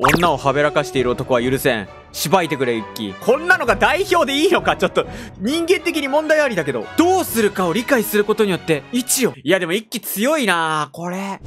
女をはべらかしている男は許せん。しばいてくれ、一気。こんなのが代表でいいのかちょっと、人間的に問題ありだけど。どうするかを理解することによって、一を。いやでも一気強いなこれ。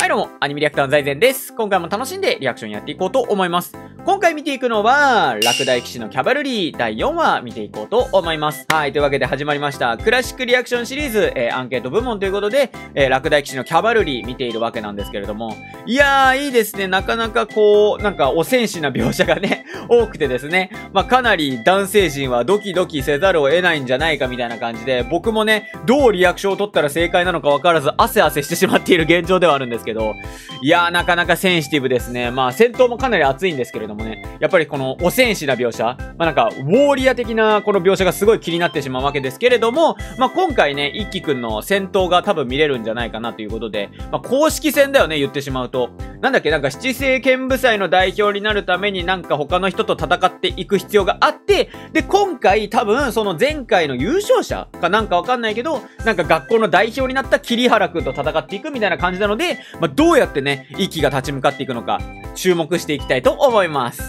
はいどうも、アニメリアクターの財前です。今回も楽しんでリアクションやっていこうと思います。今回見ていくのは、落第騎士のキャバルリー第4話見ていこうと思います。はい、というわけで始まりました、クラシックリアクションシリーズ、えー、アンケート部門ということで、えー、落第騎士のキャバルリー見ているわけなんですけれども、いやー、いいですね。なかなかこう、なんかお戦士な描写がね、多くてですね、まあ、かなり男性陣はドキドキせざるを得ないんじゃないかみたいな感じで、僕もね、どうリアクションを取ったら正解なのかわからず、汗汗してしまっている現状ではあるんですけど、けど、いやー、なかなかセンシティブですね。まあ、戦闘もかなり熱いんですけれどもね、やっぱりこのお戦士な描写、まあなんか、ウォーリア的なこの描写がすごい気になってしまうわけですけれども、まあ今回ね、一輝くんの戦闘が多分見れるんじゃないかなということで、まあ公式戦だよね、言ってしまうと。なんだっけ、なんか七星剣舞祭の代表になるためになんか他の人と戦っていく必要があって、で、今回多分その前回の優勝者かなんかわかんないけど、なんか学校の代表になった桐原くんと戦っていくみたいな感じなので、まあ、どうやってね、息が立ち向かっていくのか、注目していきたいと思います。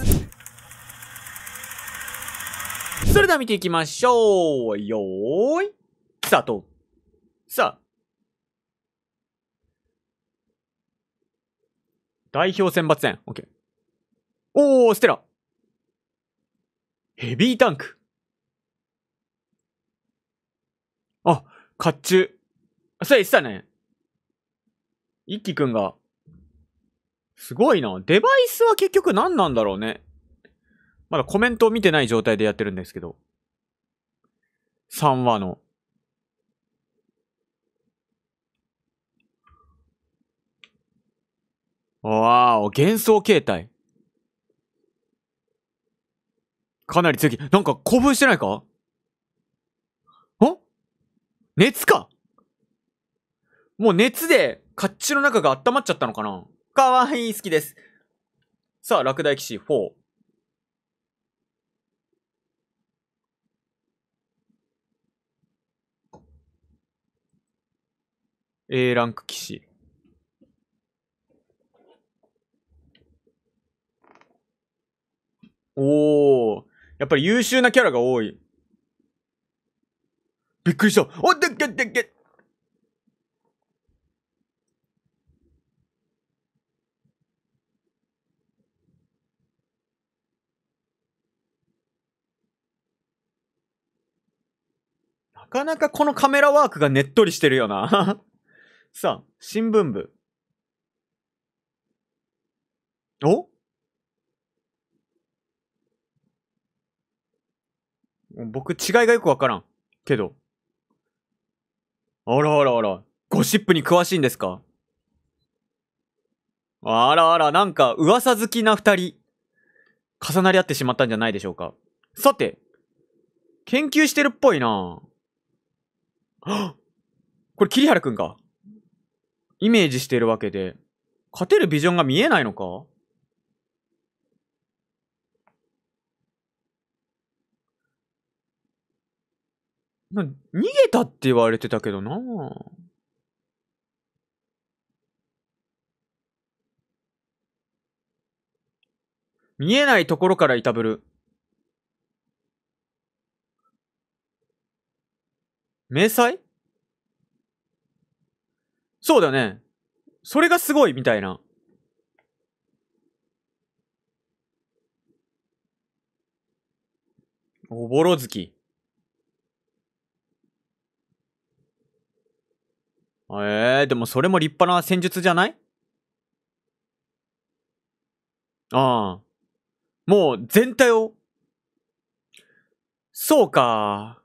それでは見ていきましょう。よーい、スタート。さあ、代表選抜戦。OK。おー、ステラ。ヘビータンク。あ、甲冑。それ言ってたね。一気くんが。すごいな。デバイスは結局何なんだろうね。まだコメントを見てない状態でやってるんですけど。3話の。わお、幻想形態。かなり強気。なんか興奮してないかん熱かもう熱で、甲冑の中が温まっちゃったのかなかわいい、好きです。さあ、落第騎士4。A ランク騎士。おー。やっぱり優秀なキャラが多い。びっくりした。おっ、でっけでっけなかなかこのカメラワークがねっとりしてるよな さあ、新聞部。お僕、違いがよくわからん。けど。あらあらあら。ゴシップに詳しいんですかあらあら、なんか、噂好きな二人。重なり合ってしまったんじゃないでしょうか。さて、研究してるっぽいなは これ、桐原くんか。イメージしてるわけで。勝てるビジョンが見えないのか逃げたって言われてたけどな見えないところからいたぶる。迷彩そうだね。それがすごいみたいな。おぼろ月。えー、でもそれも立派な戦術じゃないああ。もう全体を。そうか。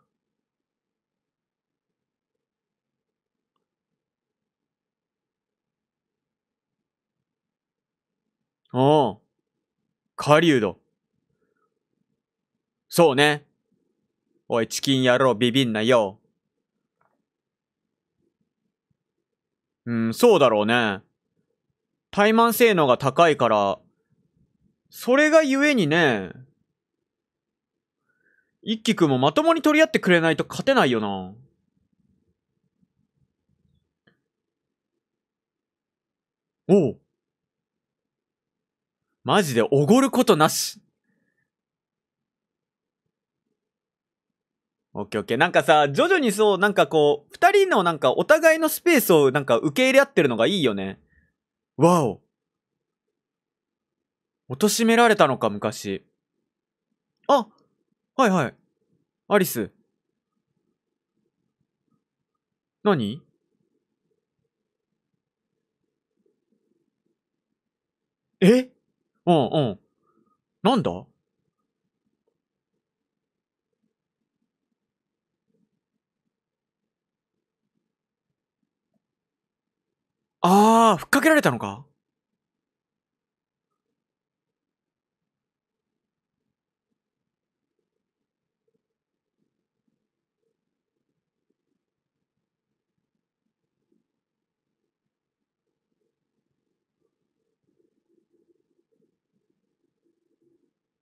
うん。狩人。そうね。おい、チキン野郎、ビビんなよ。うん、そうだろうね。怠慢性能が高いから、それがゆえにね、一輝くんもまともに取り合ってくれないと勝てないよな。おう。マジでおごることなし。オッケーオッケー。なんかさ、徐々にそう、なんかこう、二人のなんかお互いのスペースをなんか受け入れ合ってるのがいいよね。わお。貶としめられたのか、昔。あはいはい。アリス。何えうんうん。なんだあー、ふっかけられたのか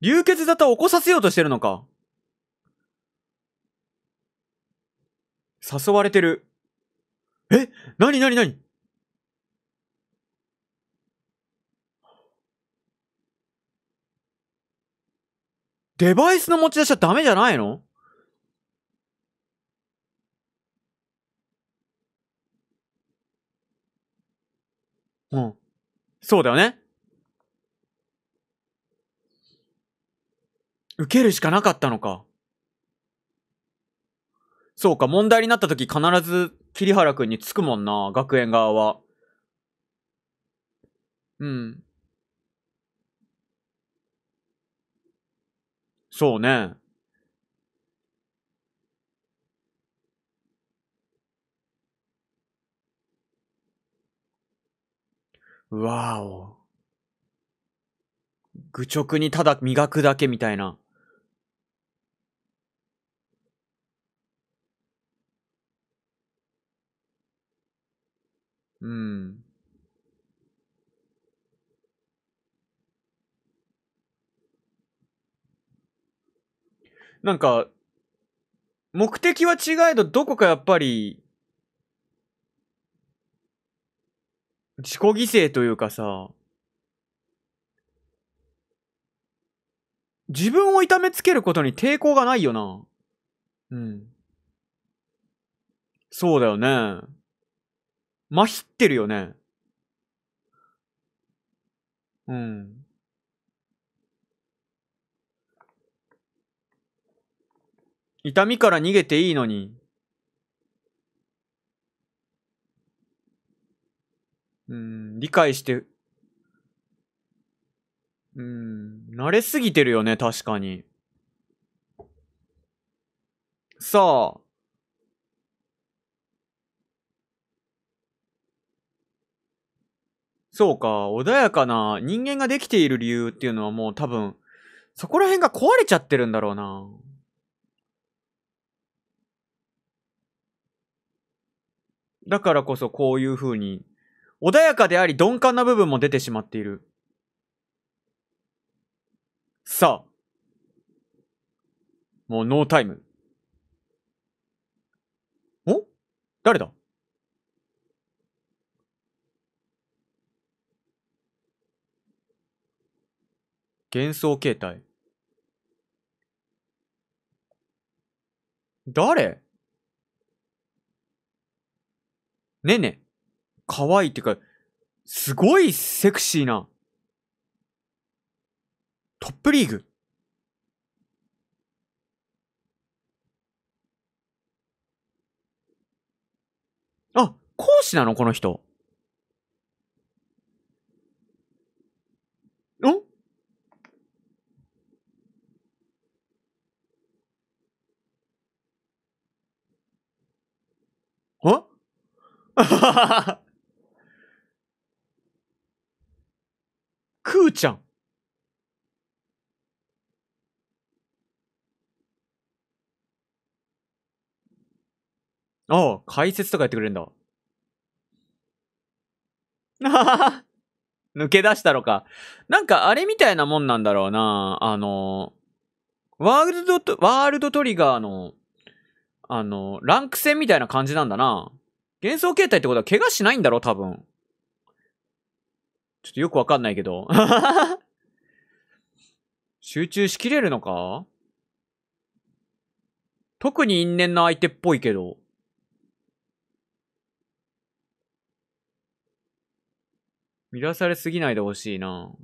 流血沙汰を起こさせようとしてるのか誘われてる。え何何何デバイスの持ち出しはダメじゃないのうん。そうだよね。受けるしかなかったのか。そうか、問題になった時必ず桐原くんにつくもんな、学園側は。うん。そうね。わお。愚直にただ磨くだけみたいな。うん。なんか、目的は違えど、どこかやっぱり、自己犠牲というかさ、自分を痛めつけることに抵抗がないよな。うん。そうだよね。まひってるよね。うん。痛みから逃げていいのに。うん、理解して、うん、慣れすぎてるよね、確かに。さあ。そうか、穏やかな人間ができている理由っていうのはもう多分、そこら辺が壊れちゃってるんだろうな。だからこそこういう風に、穏やかであり鈍感な部分も出てしまっている。さあ。もうノータイム。お誰だ幻想形態。誰ねね、可愛いっていうか、すごいセクシーな。トップリーグ。あ、講師なのこの人。くーちゃん。ああ、解説とかやってくれるんだ。抜け出したのか。なんかあれみたいなもんなんだろうな。あの、ワールドと、ワールドトリガーの、あの、ランク戦みたいな感じなんだな。幻想形態ってことは怪我しないんだろ多分。ちょっとよくわかんないけど。集中しきれるのか特に因縁の相手っぽいけど。乱されすぎないでほしいな。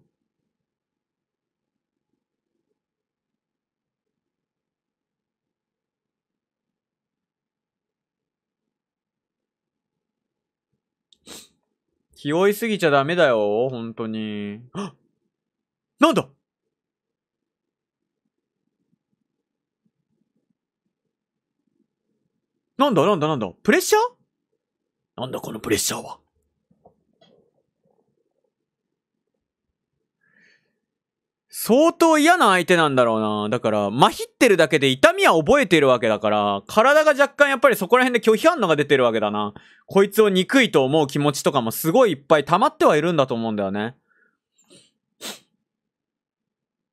気負いすぎちゃダメだよ、本当に。なんだなんだなんだなんだプレッシャーなんだこのプレッシャーは。相当嫌な相手なんだろうな。だから、まひってるだけで痛みは覚えてるわけだから、体が若干やっぱりそこら辺で拒否反応が出てるわけだな。こいつを憎いと思う気持ちとかもすごいいっぱい溜まってはいるんだと思うんだよね。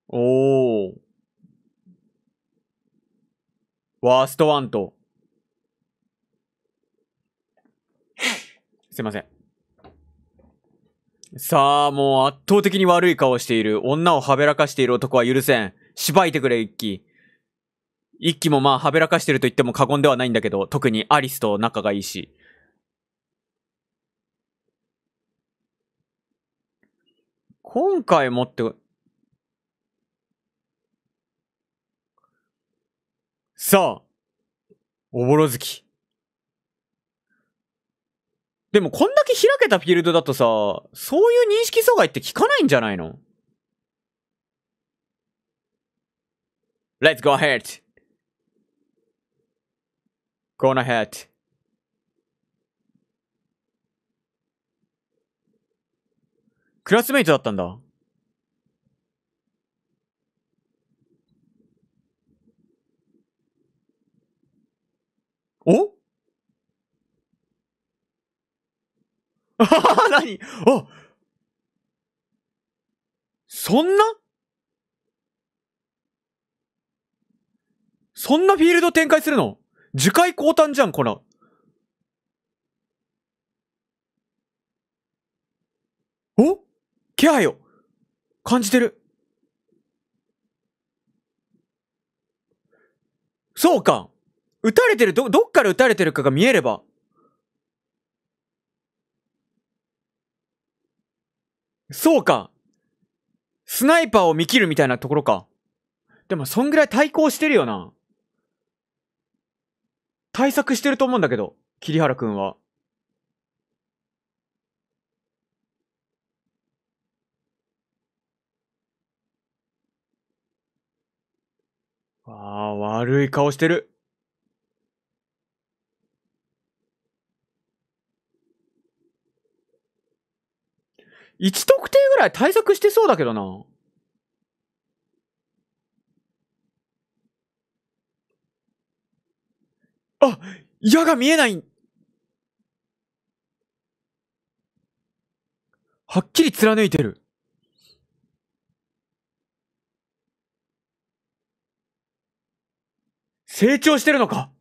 おー。ワーストワンと。すいません。さあ、もう圧倒的に悪い顔している。女をはべらかしている男は許せん。しばいてくれ、一気。一気もまあ、はべらかしてると言っても過言ではないんだけど、特にアリスと仲がいいし。今回もって、さあ、おぼろ月。でもこんだけ開けたフィールドだとさ、そういう認識阻害って効かないんじゃないの ?Let's go ahead!Go ahead! クラスメイトだったんだ。お あはは、何あそんなそんなフィールド展開するの次回交換じゃん、こら。お気配を感じてる。そうか。撃たれてる、ど、どっから撃たれてるかが見えれば、そうかスナイパーを見切るみたいなところか。でも、そんぐらい対抗してるよな。対策してると思うんだけど、桐原くんは。ああ、悪い顔してる。1得点ぐらい対策してそうだけどな。あ矢が見えないはっきり貫いてる。成長してるのか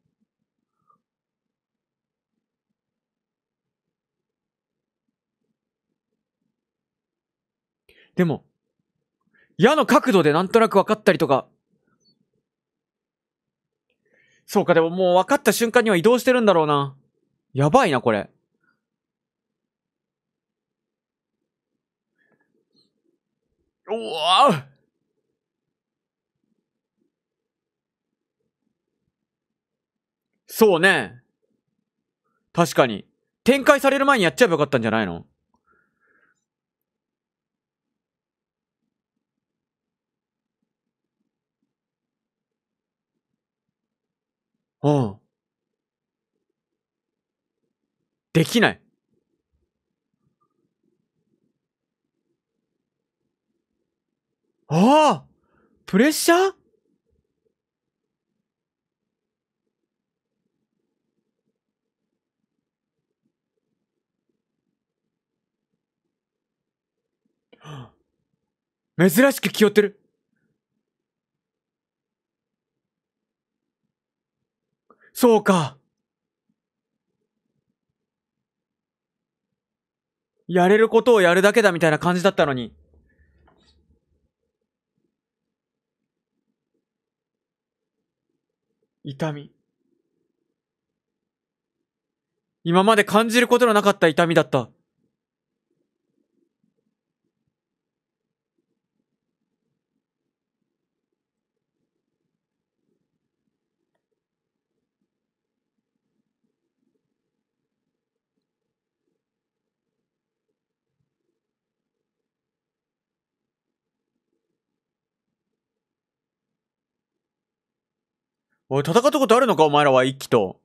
でも、矢の角度でなんとなく分かったりとか。そうか、でももう分かった瞬間には移動してるんだろうな。やばいな、これ。うわそうね。確かに。展開される前にやっちゃえばよかったんじゃないのうん。できない。ああプレッシャー 珍しく気負ってる。そうか。やれることをやるだけだみたいな感じだったのに。痛み。今まで感じることのなかった痛みだった。おい、戦ったことあるのかお前らは一気と。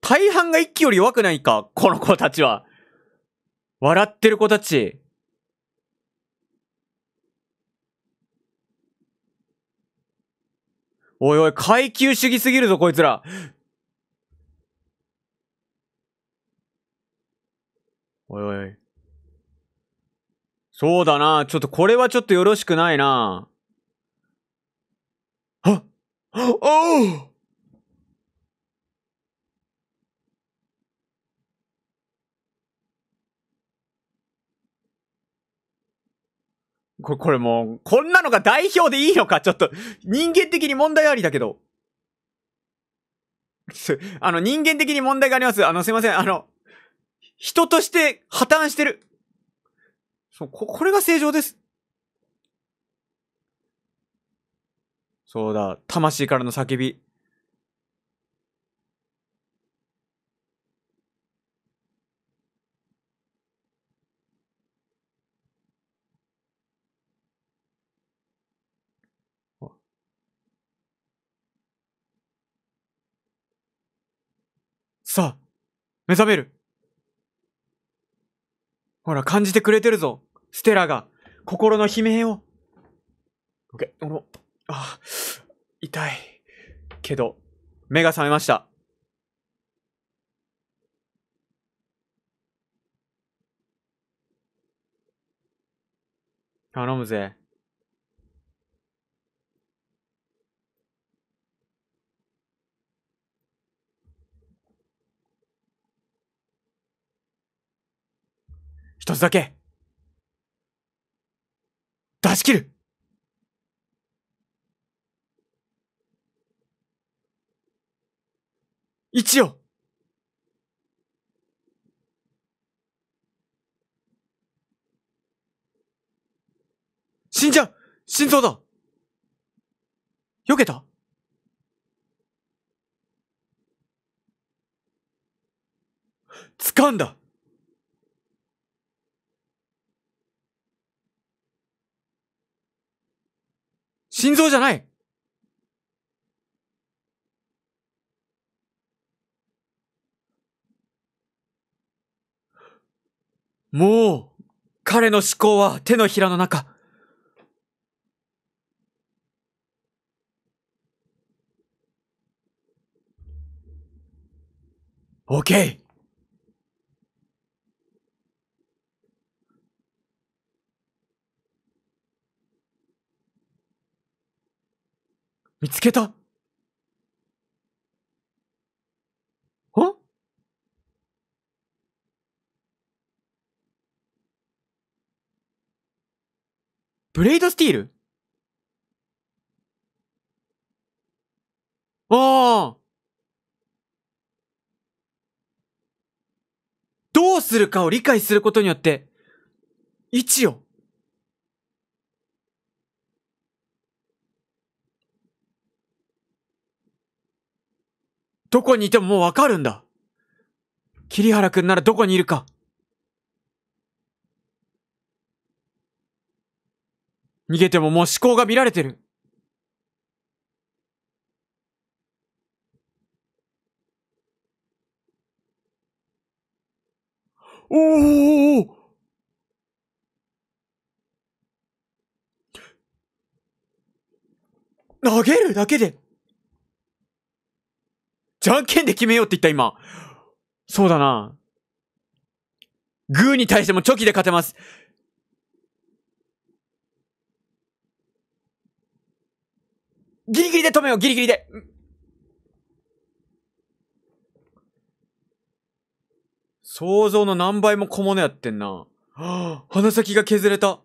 大半が一気より弱くないかこの子たちは。笑ってる子たち。おいおい、階級主義すぎるぞ、こいつら。おいおい。そうだな。ちょっとこれはちょっとよろしくないな。はおおこれ、これもう、こんなのが代表でいいのかちょっと、人間的に問題ありだけど。あの、人間的に問題があります。あの、すいません。あの、人として破綻してる。そうこ、これが正常です。そうだ、魂からの叫び。さあ、目覚める。ほら、感じてくれてるぞ。ステラが、心の悲鳴を。オッケー、あの、あ、痛い。けど、目が覚めました。頼むぜ。つだけ出し切る一応死んじゃう心臓だ避けた掴んだ心臓じゃないもう、彼の思考は手のひらの中。オッケー見つけたんブレイドスティールああどうするかを理解することによって、位置をどこにいてももうわかるんだ。桐原くんならどこにいるか。逃げてももう思考が見られてる。おーお投げるだけでじゃんけんで決めようって言った、今。そうだな。グーに対してもチョキで勝てます。ギリギリで止めよう、ギリギリで。想像の何倍も小物やってんな。はあ、鼻先が削れた。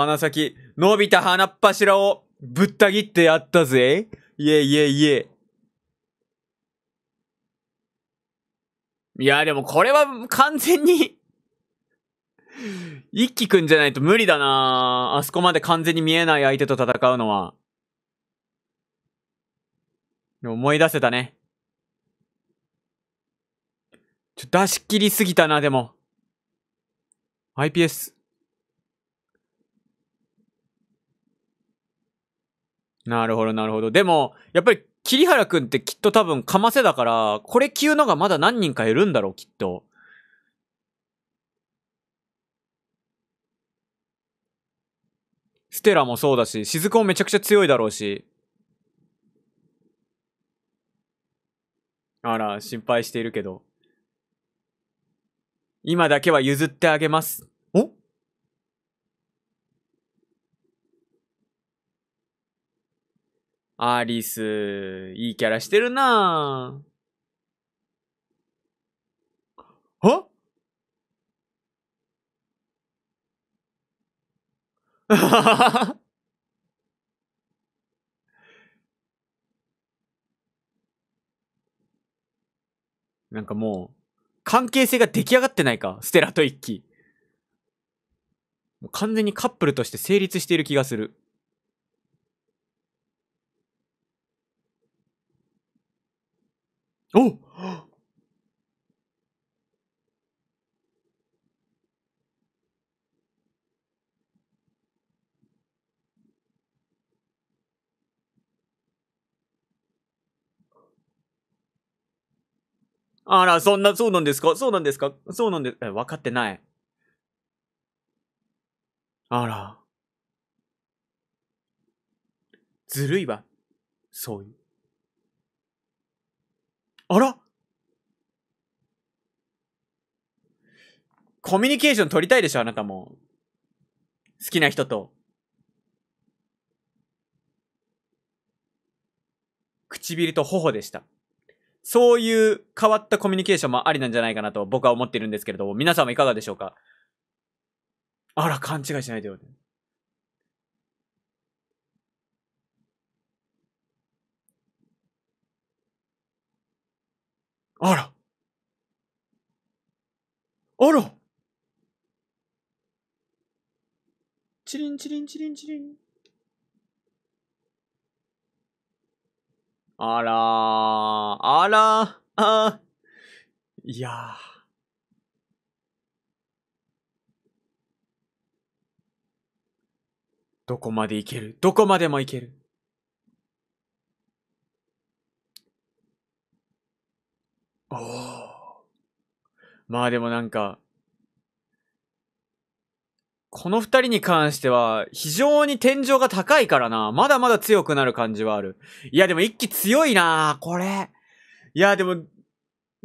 鼻先、伸びた鼻っ柱をぶった切ってやったぜ。いえいえいえ。いや、でもこれは完全に一気くんじゃないと無理だなあそこまで完全に見えない相手と戦うのは。思い出せたね。ちょ、出し切りすぎたな、でも。iPS。なるほど、なるほど。でも、やっぱり、桐原くんってきっと多分、かませだから、これ級のがまだ何人かいるんだろう、きっと。ステラもそうだし、雫もめちゃくちゃ強いだろうし。あら、心配しているけど。今だけは譲ってあげます。アリス、いいキャラしてるなは なんかもう、関係性が出来上がってないか、ステラと一気。完全にカップルとして成立している気がする。おあら、そんな、そうなんですかそうなんですかそうなんです。え、分かってない。あら。ずるいわ。そういう。コミュニケーション取りたいでしょ、あなたも。好きな人と。唇と頬でした。そういう変わったコミュニケーションもありなんじゃないかなと僕は思っているんですけれども、皆さんはいかがでしょうかあら、勘違いしないでよ。あら。あら。チリンチリンチリンチリン。あらー、あらー、あいやー。どこまでいけるどこまでもいけるおお。まあでもなんか、この二人に関しては、非常に天井が高いからな。まだまだ強くなる感じはある。いや、でも一気強いなこれ。いや、でも、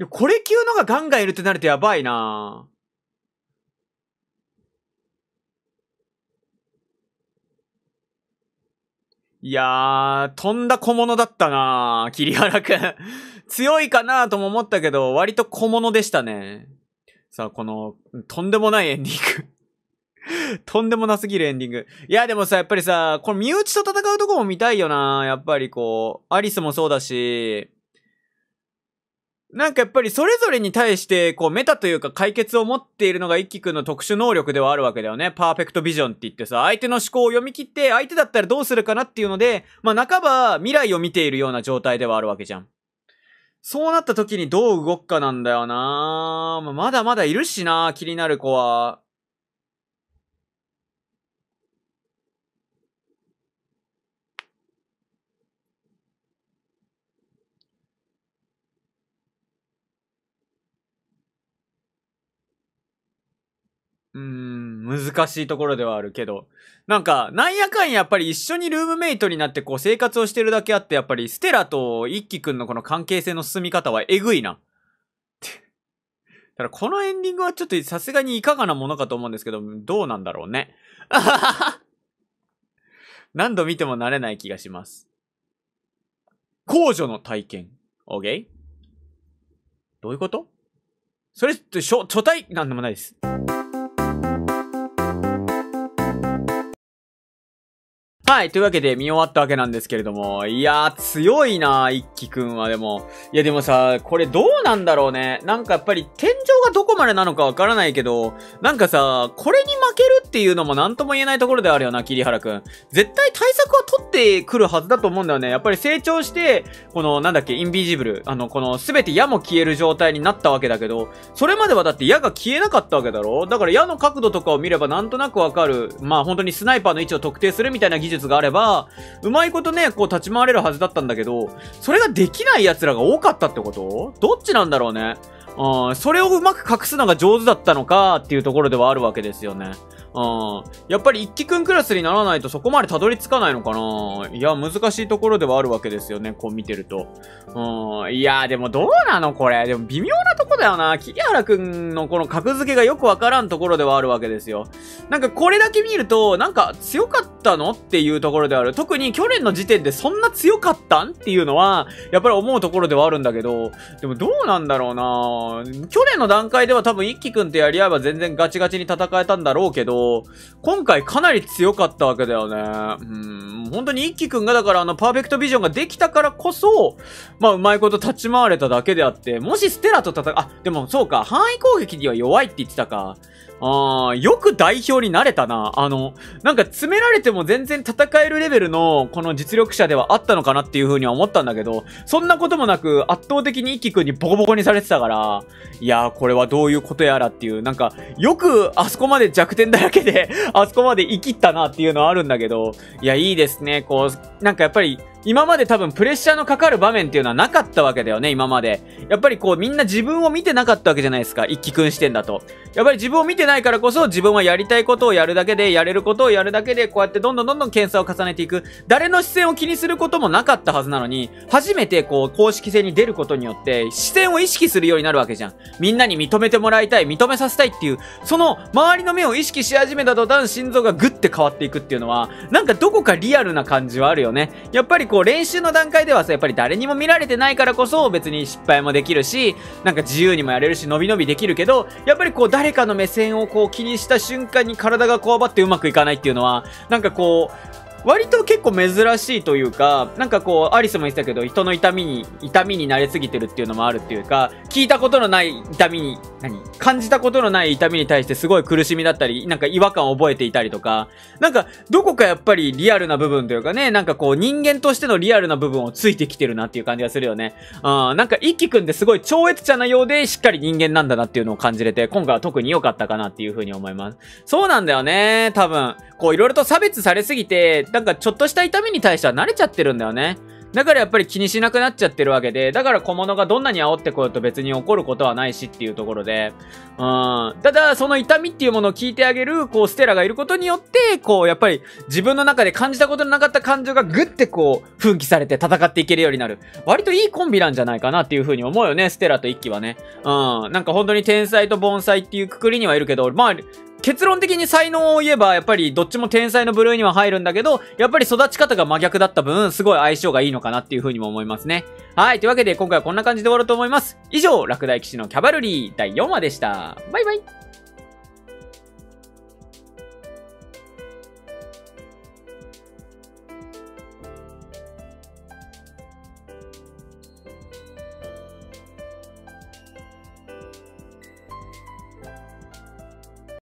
これ級のがガンガンいるってなるとやばいないやー、飛んだ小物だったな桐原くん。強いかなとも思ったけど、割と小物でしたね。さあ、この、とんでもないエンディング とんでもなすぎるエンディング。いや、でもさ、やっぱりさ、これ身内と戦うとこも見たいよな。やっぱりこう、アリスもそうだし、なんかやっぱりそれぞれに対して、こう、メタというか解決を持っているのが一気くんの特殊能力ではあるわけだよね。パーフェクトビジョンって言ってさ、相手の思考を読み切って、相手だったらどうするかなっていうので、まあ、半ば未来を見ているような状態ではあるわけじゃん。そうなった時にどう動くかなんだよなままだまだいるしな気になる子は。うーん、難しいところではあるけど。なんか、なんやかんやっぱり一緒にルームメイトになってこう生活をしてるだけあって、やっぱりステラと一輝くんのこの関係性の進み方はえぐいな。だからこのエンディングはちょっとさすがにいかがなものかと思うんですけど、どうなんだろうね。何度見ても慣れない気がします。控除の体験。OK? どういうことそれって、初体、なんでもないです。はい、というわけで見終わったわけなんですけれども、いやー、強いなー、一輝くんはでも。いや、でもさ、これどうなんだろうね。なんかやっぱり天井がどこまでなのかわからないけど、なんかさ、これに負けるっていうのもなんとも言えないところであるよな、桐原くん。絶対対策は取ってくるはずだと思うんだよね。やっぱり成長して、この、なんだっけ、インビジブル、あの、この、すべて矢も消える状態になったわけだけど、それまではだって矢が消えなかったわけだろだから矢の角度とかを見ればなんとなくわかる。まあ本当にスナイパーの位置を特定するみたいな技術術があれば、うまいことね、こう立ち回れるはずだったんだけど、それができない奴らが多かったってことどっちなんだろうね。うん、それをうまく隠すのが上手だったのかっていうところではあるわけですよね。うん。やっぱり一気くんクラスにならないとそこまでたどり着かないのかないや、難しいところではあるわけですよね、こう見てると。うん。いや、でもどうなのこれ。でも微妙なとこだよな。桐原くんのこの格付けがよくわからんところではあるわけですよ。なんかこれだけ見ると、なんか強かったのっていうところである。特に去年の時点でそんな強かったんっていうのは、やっぱり思うところではあるんだけど、でもどうなんだろうな去年の段階では多分一気くんとやり合えば全然ガチガチに戦えたんだろうけど、今回かなり強かったわけだよね。うん、本当に一輝くんがだからあのパーフェクトビジョンができたからこそ、まあうまいこと立ち回れただけであって、もしステラと戦、う、あ、でもそうか、範囲攻撃には弱いって言ってたか。あー、よく代表になれたな。あの、なんか詰められても全然戦えるレベルの、この実力者ではあったのかなっていう風には思ったんだけど、そんなこともなく圧倒的に一輝くんにボコボコにされてたから、いやー、これはどういうことやらっていう、なんか、よくあそこまで弱点だらけであそこまで生きったなっていうのはあるんだけど、いや、いいですね。こう、なんかやっぱり、今まで多分プレッシャーのかかる場面っていうのはなかったわけだよね、今まで。やっぱりこうみんな自分を見てなかったわけじゃないですか、一気君視点だと。やっぱり自分を見てないからこそ自分はやりたいことをやるだけで、やれることをやるだけで、こうやってどんどんどんどん検査を重ねていく。誰の視線を気にすることもなかったはずなのに、初めてこう公式戦に出ることによって視線を意識するようになるわけじゃん。みんなに認めてもらいたい、認めさせたいっていう、その周りの目を意識し始めた途端心臓がぐって変わっていくっていうのは、なんかどこかリアルな感じはあるよね。やっぱりこう練習の段階ではさ、やっぱり誰にも見られてないからこそ別に失敗もできるし、なんか自由にもやれるし、伸び伸びできるけど、やっぱりこう誰かの目線をこう気にした瞬間に体がこわばってうまくいかないっていうのは、なんかこう、割と結構珍しいというか、なんかこう、アリスも言ってたけど、人の痛みに、痛みに慣れすぎてるっていうのもあるっていうか、聞いたことのない痛みに、何感じたことのない痛みに対してすごい苦しみだったり、なんか違和感を覚えていたりとか、なんか、どこかやっぱりリアルな部分というかね、なんかこう、人間としてのリアルな部分をついてきてるなっていう感じがするよね。うん、なんか、一気くんってすごい超越者なようで、しっかり人間なんだなっていうのを感じれて、今回は特に良かったかなっていうふうに思います。そうなんだよね、多分。こう、いろいろと差別されすぎて、なんかちょっとした痛みに対しては慣れちゃってるんだよね。だからやっぱり気にしなくなっちゃってるわけで、だから小物がどんなに煽ってこようと別に怒ることはないしっていうところで、うん。ただ、その痛みっていうものを聞いてあげる、こう、ステラがいることによって、こう、やっぱり自分の中で感じたことのなかった感情がグッてこう、奮起されて戦っていけるようになる。割といいコンビなんじゃないかなっていうふうに思うよね、ステラと一輝はね。うん。なんか本当に天才と盆栽っていうくくりにはいるけど、まあ、結論的に才能を言えば、やっぱりどっちも天才の部類には入るんだけど、やっぱり育ち方が真逆だった分、すごい相性がいいのかなっていうふうにも思いますね。はい。というわけで、今回はこんな感じで終わろうと思います。以上、落第騎士のキャバルリー第4話でした。バイバイ。